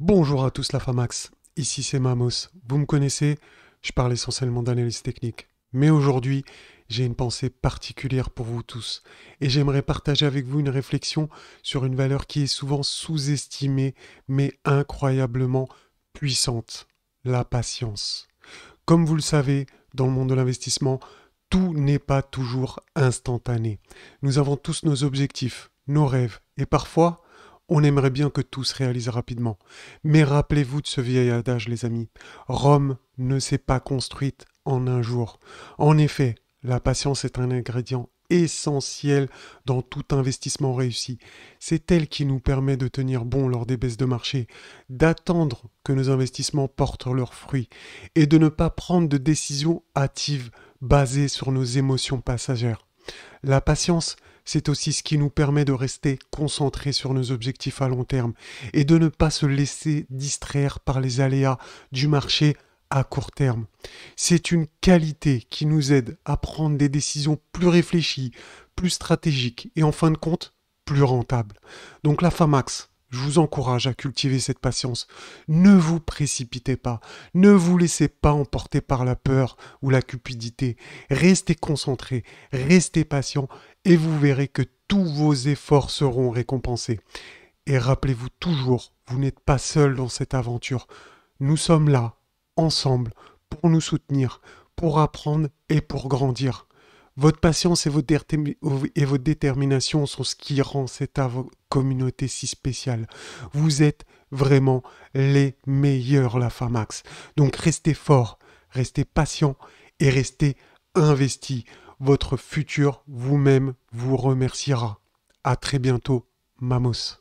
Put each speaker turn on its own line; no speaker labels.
Bonjour à tous la FAMAX, ici c'est Mamos. Vous me connaissez, je parle essentiellement d'analyse technique. Mais aujourd'hui, j'ai une pensée particulière pour vous tous et j'aimerais partager avec vous une réflexion sur une valeur qui est souvent sous-estimée mais incroyablement puissante, la patience. Comme vous le savez, dans le monde de l'investissement, tout n'est pas toujours instantané. Nous avons tous nos objectifs, nos rêves et parfois, on aimerait bien que tout se réalise rapidement. Mais rappelez-vous de ce vieil adage, les amis. Rome ne s'est pas construite en un jour. En effet, la patience est un ingrédient essentiel dans tout investissement réussi. C'est elle qui nous permet de tenir bon lors des baisses de marché, d'attendre que nos investissements portent leurs fruits et de ne pas prendre de décisions hâtives basées sur nos émotions passagères. La patience, c'est aussi ce qui nous permet de rester concentrés sur nos objectifs à long terme et de ne pas se laisser distraire par les aléas du marché à court terme. C'est une qualité qui nous aide à prendre des décisions plus réfléchies, plus stratégiques et en fin de compte, plus rentables. Donc la FAMAX, je vous encourage à cultiver cette patience. Ne vous précipitez pas, ne vous laissez pas emporter par la peur ou la cupidité. Restez concentré, restez patient et vous verrez que tous vos efforts seront récompensés. Et rappelez-vous toujours, vous n'êtes pas seul dans cette aventure. Nous sommes là, ensemble, pour nous soutenir, pour apprendre et pour grandir. Votre patience et votre, détermination sont ce qui rend cette communauté si spéciale. Vous êtes vraiment les meilleurs, la FAMAX. Donc restez fort, restez patient et restez investis. Votre futur vous-même vous remerciera. À très bientôt, Mamos.